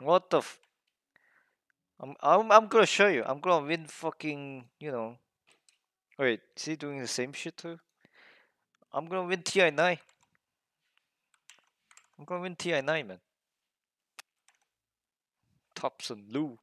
What the f- I'm, I'm, I'm gonna show you. I'm gonna win fucking, you know. Wait, is he doing the same shit too? I'm gonna win TI9. I'm gonna win TI9, man. Thompson Lou.